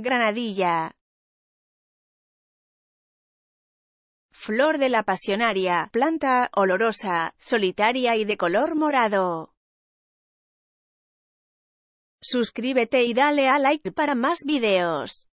Granadilla. Flor de la pasionaria, planta olorosa, solitaria y de color morado. Suscríbete y dale a like para más videos.